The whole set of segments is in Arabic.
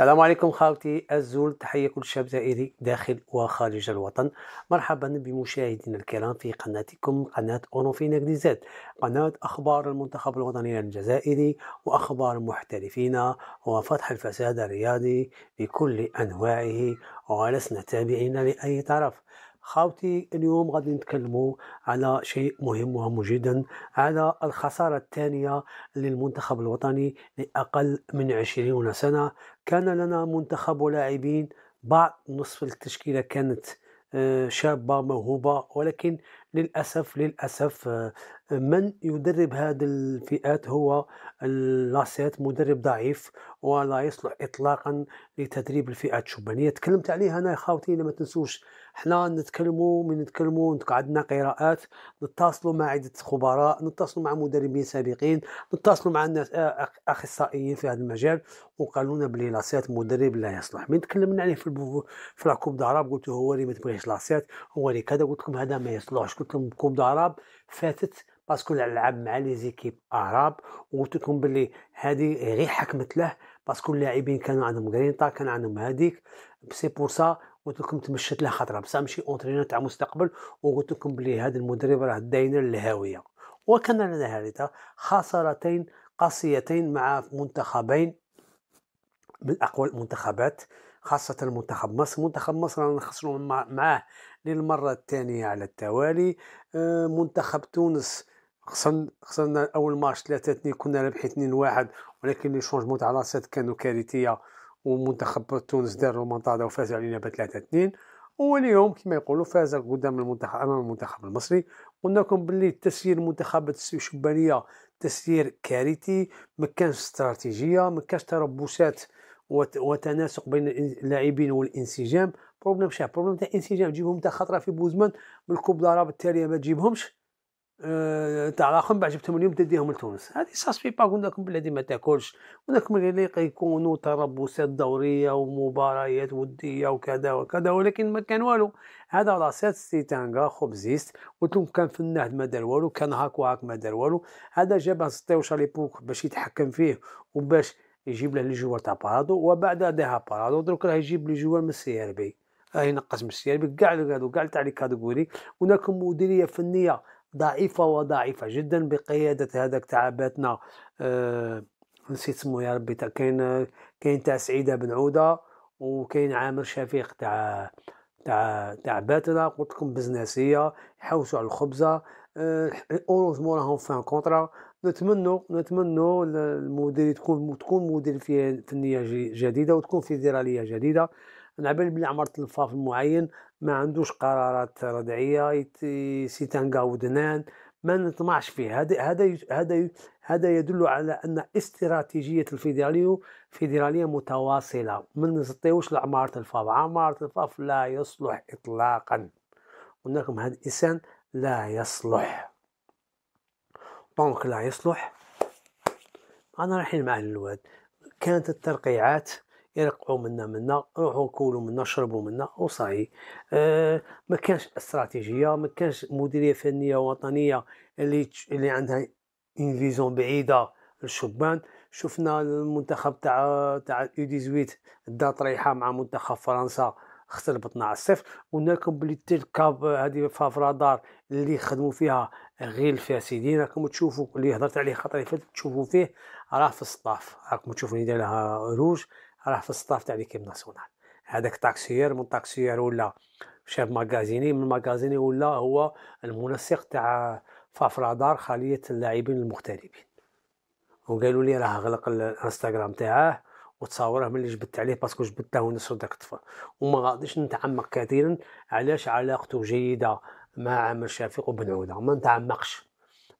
السلام عليكم خاوتي الزول تحية كل شاب زائري داخل وخارج الوطن مرحبا بمشاهدينا الكرام في قناتكم قناة أونوفين إنجليزات قناة أخبار المنتخب الوطني الجزائري وأخبار محترفينا وفتح الفساد الرياضي بكل أنواعه ولسنا تابعين لأي طرف خاوتي اليوم غادي نتكلموا على شيء مهم وهم جدا على الخسارة الثانية للمنتخب الوطني لأقل من عشرين سنة كان لنا منتخب لاعبين بعض نصف التشكيلة كانت آه، شابة موهوبة ولكن للأسف للأسف آه، من يدرب هذه الفئات هو لاسيت مدرب ضعيف ولا يصلح إطلاقا لتدريب الفئات الشبانية تكلمت عليها أنا خاوتي ما تنسوش حنا نتكلموا من نتكلموا عندنا قراءات نتصلوا مع عدة خبراء نتصلوا مع مدربين سابقين نتصلوا مع الناس آه، أخصائيين في هذا المجال وقالوا لنا بلي لاسيت مدرب لا يصلح من تكلمنا عليه في في لاكوب ضرب قلت هو اللي ما تبغيش لاسيت هو اللي كذا قلت لكم هذا ما يصلحش قلت لهم كوب العرب فاتت باسكو لعب مع لي زيكيب اعراب وقلت لكم باللي هذه غير حكمت له باسكو اللاعبين كانوا عندهم غرينطا كان عندهم هذيك سي بور سا قلت لكم تمشت له خطره بصح ماشي اونترينور تاع مستقبل وقلت لكم بلي هذا المدرب راه داين الهاويه وكان لنا هارثه خسارتين قاسيتين مع منتخبين من اقوى المنتخبات خاصة منتخب مصر منتخب مصر رانا نخسروا معاه للمرة الثانية على التوالي آه، منتخب تونس خسرنا اول ماتش 3 2 كنا ربحي 2 1 ولكن لي شونجمون تاع لاسيت كانوا كارثيه ومنتخب تونس دار رومونتادا وفاز علينا ب 3 2 واليوم كما يقولوا فاز قدام المنتخب امام المنتخب المصري قلنا لكم باللي تسيير المنتخبات الشبانيه تسيير كارثي ما كانش استراتيجيه ما كانش تربصات وتناسق بين اللاعبين والانسجام بروبليم شاف بروبليم تاع انسجام تجيبهم تاع خطره في بوزمان من الكوبداره بالتاليه ما تجيبهمش أه تاع الاخر بعد جبتهم اليوم تديهم لتونس هذه ساسفي با قلنا لكم بلادي ما تاكلش هناك اللي يكونوا تربصات دوريه ومباريات وديه وكذا وكذا ولكن ما كان والو هذا راسات ستيتانغا خبزيست قلت لهم كان في النهد ما دار والو كان هاك وهاك ما دار والو هذا جابه على بوك باش يتحكم فيه وباش يجيب له لي جوار تاع بارادو وبعد داها بارادو دروك راه يجيب لي جوار من السي ار بي هي آه، نقص من السيربي كاع هادو كاع تاع لي كاتيجوري هناك مديريه فنيه ضعيفه وضعيفه جدا بقياده هذاك تاع باتنا أه نسيت سمو يا ربي تاع كاين كاين تاع سعيده بن عوده وكاين عامر شفيق تاع تاع تاع باتنا قلت لكم بزنسيه يحوسوا على الخبزه أه مو راهم فان كونترا نتمنوا نتمنوا المدير تكون تكون مدير فنيه جديده وتكون فيدراليه جديده انا عبالي بلي عمر تلفاف معين ما عندوش قرارات ردعيه سيتانكا ودنان ما نطمعش فيه هذا هذا هذا يدل على ان استراتيجيه الفيدراليه فيدراليه متواصله ما نزطيوش لعماره الفاف عماره الفاف لا يصلح اطلاقا قلنا لكم هذا الانسان لا يصلح دونك لا يصلح انا رايحين مع الواد كانت الترقيعات يرقعوا منا منا نروحوا كولوا منا شربوا منا وصاي أه ما كانش استراتيجيه ما كانش مديريه فنيه وطنيه اللي اللي عندها اون فيزون بعيده للشبان شفنا المنتخب تاع تاع يو 18 دا طريحه مع منتخب فرنسا خسر ب 12 صفر قلنا لكم بلي تلك هذه فافرادار اللي خدموا فيها غير الفاسدين راكم تشوفوا اللي هضرت عليه خطري فات تشوفوا فيه راه في الصطاف راكم تشوفوني داير لها روج راه في السطاف تاع ليكيب ناسيونال هذاك تاكسيير من تاكسيير ولا شاب ماغازيني من ماغازيني ولا هو المنسق تاع فافرادار خليه اللاعبين المغتربين وقالوا لي راه غلق الانستغرام تاعه وتصاوره ملي جبدت عليه باسكو جبدته ونشر داك الطفل وما غاديش نتعمق كثيرا علاش علاقته جيده مع عامر شفيق وبن عوده ما نتعمقش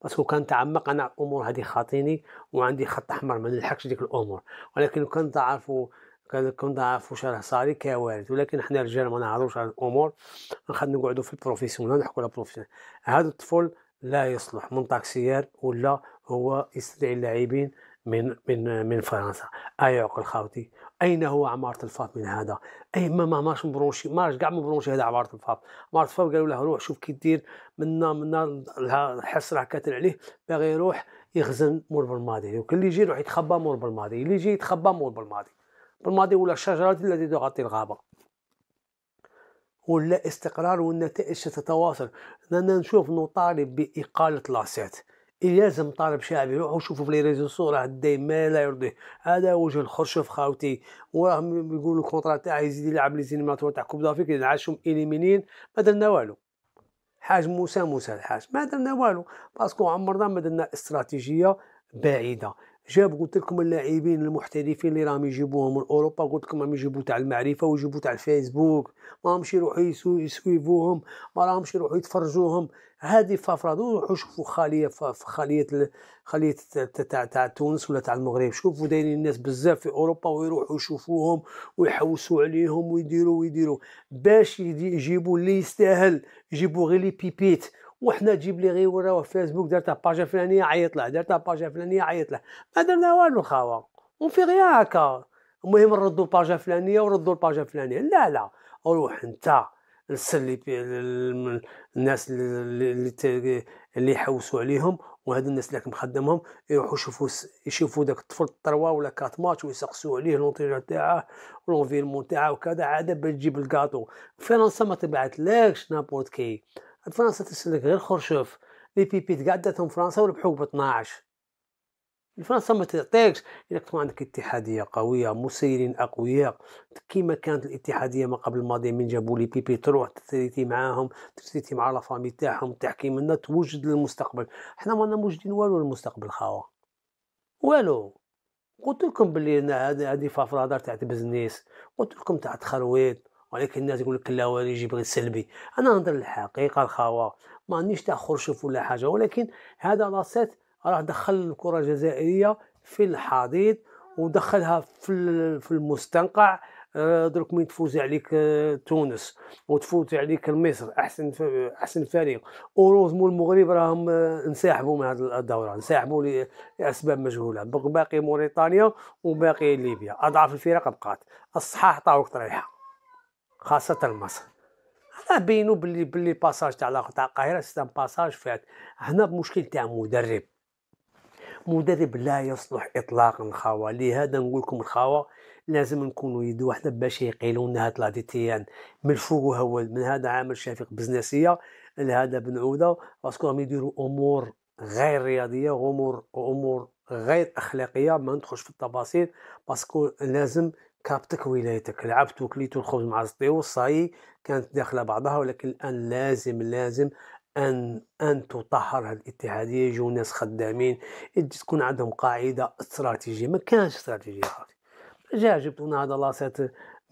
باسكو كان تعمق انا الامور هذه خاطيني وعندي خط احمر ما نلحقش ديك الامور ولكن عارف واش راه صاري كوارد ولكن حنا الرجال ما نعرضوش على الامور نخلينا نقعدوا في البروفيسيونال نحكوا على البروفيسيونال هذا الطفل لا يصلح من طاكسيير ولا هو يستدعي اللاعبين من من من فرنسا اي عقل خاوتي اين هو عماره الفاط من هذا اي ما ما ماش مبرونشي ماش كاع مبرونشي هذا عماره الفاط عماره الفاط قالوا له روح شوف كي دير منا منا الحس راه كاتل عليه باغي يروح يخزن مور بالماضي وكل اللي يجي يروح يتخبى مور بالماضي اللي يجي يتخبى مور بالماضي بالماضي ولا الشجره التي تغطي الغابه ولا استقرار والنتائج ستتواصل انا نشوف نطالب باقاله لاسيت لازم طالب شعبي روحوا شوفوا في لي ريزو سو راه ما لا يرضيه هذا وجه الخرشف خاوتي وراهم يقولوا الكونترا تاعي يزيد يلعب لي سينماتور تاع كوب دافيك نعاشهم اليمينين ما درنا والو حاج موسى موسى الحاج ما درنا والو باسكو عمرنا ما درنا استراتيجيه بعيده جاب قلت لكم اللاعبين المحترفين اللي راهم يجيبوهم من اوروبا قلت لكم راهم يجيبوا تاع المعرفه ويجيبوا تاع الفيسبوك ما راهمش يروحوا يسويفوهم ما راهمش يروحوا يتفرجوهم هذه فافراد روحوا شوفوا خاليه في خاليه خاليه تاع تاع تونس ولا تاع المغرب شوفوا دايرين الناس بزاف في اوروبا ويروحوا يشوفوهم ويحوسوا عليهم ويديروا ويديروا باش يجيبوا اللي يستاهل يجيبوا غير لي بيبيت وحنا جيب لي غير وراه في فيسبوك درتها باجا فلانيه عيط له درتها باجا فلانيه عيط له ما درنا والو خاوه وفي غير هكا المهم نردوا الباجا فلانيه وردوا الباجا فلانيه لا لا روح انت السر الناس اللي اللي يحوسوا عليهم وهاد الناس اللي مخدمهم يروحوا يشوفوا يشوفوا داك الطفل الطروه ولا كات ماتش ويسقسوا عليه لونتيجر تاعه لونفيرمون تاعه وكذا عاد باش تجيب الكاطو فرنسا ما تبعتلكش نابورت كي فرنسا تسلك غير خرشوف لي بيبي تقعداتهم فرنسا وربحوه ب 12 فرنسا ما تعطيكش الا كنت عندك اتحاديه قويه مسيرين اقوياء كيما كانت الاتحاديه ما قبل الماضي من جابوا لي بيبي تروح تسيتي معاهم تسيتي مع لا فامي تاعهم تحكي منا توجد للمستقبل حنا ما موجدين والو للمستقبل خاوه والو قلت لكم بلي هذه فافرادار تاع تبزنيس قلت لكم تاع تخرويط ولكن الناس يقول لك لا يجي يبغي سلبي انا نهضر الحقيقه الخوا ما عنديش تاع خرشف ولا حاجه ولكن هذا لاسيت راه دخل الكره الجزائريه في الحضيض ودخلها في في المستنقع آه، درك من تفوز عليك آه، تونس وتفوز عليك مصر احسن احسن فريق اوروزمو المغرب راهم آه، انسحبوا من هذه الدوره انسحبوا لاسباب مجهوله باقي موريتانيا وباقي ليبيا اضعف الفرق بقات الصحاح طاوك طريحه خاصه مصر هنا بينو بلي بلي باساج تاع تاع القاهره سيستم باساج فات هنا بمشكل تاع مدرب مدرب لا يصلح اطلاقا خاوه لهذا نقول لكم الخاوه لازم نكونوا يد واحده باش يقيلوا لنا هاد لادي من الفوق هو من هذا عامل شفيق بزنسيه لهذا بن عوده باسكو راهم يديروا امور غير رياضيه امور امور غير اخلاقيه ما ندخلش في التفاصيل باسكو لازم كابتك ولايتك لعبت وكليت الخبز مع الزطيو صاي كانت داخله بعضها ولكن الان لازم لازم ان ان تطهر الاتحاديه يجوا ناس خدامين تكون عندهم قاعده استراتيجيه ما كانش استراتيجيه خاطي جا جبت هنا هذا لاسيت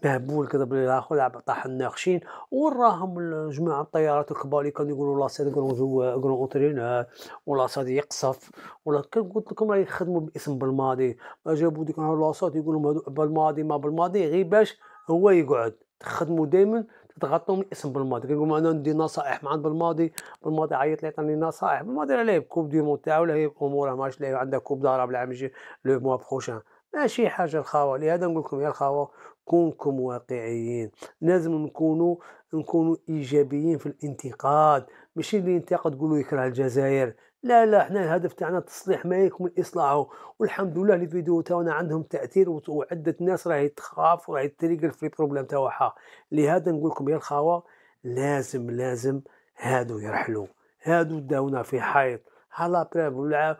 مهبول كذا بالاخر لعب طاح الناقشين وراهم جماعه الطيارات الكبار اللي كانوا يقولوا لا سي كرون اوترين ولا سادي يقصف ولا كان قلت لكم راه يخدموا باسم بالماضي جابوا ديك لا لاصات يقولوا لهم بالماضي ما بالماضي غير باش هو يقعد تخدموا دائما تتغطوا من الاسم بالماضي كنقول انا ندي نصائح مع بالماضي بالماضي عيط لي عطاني نصائح بالماضي راه لاعب كوب دي مون تاعو هي اموره ما عرفتش لاعب عندها كوب دارا العام الجاي لو موا بروشان ماشي حاجه الخاوه لهذا نقول لكم يا الخاوه كونكم واقعيين لازم نكونوا نكونوا ايجابيين في الانتقاد ماشي اللي ينتقد يقولوا يكره الجزائر لا لا احنا الهدف تاعنا تصليح ما يكمل الاصلاح والحمد لله لي فيديو تاعنا عندهم تاثير وعده ناس راهي تخاف وراهي تريجر في البروبليم تاعها لهذا نقول لكم يا الخاوه لازم لازم هادو يرحلوا هادو داونا في حيط على بريف ولقى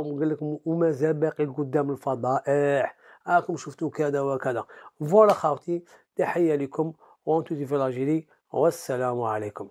وقال لكم ومازال باقي قدام الفضائح راكم شفتوا كذا وكذا فوالا خاوتي تحيه لكم وانتو في الجيري والسلام عليكم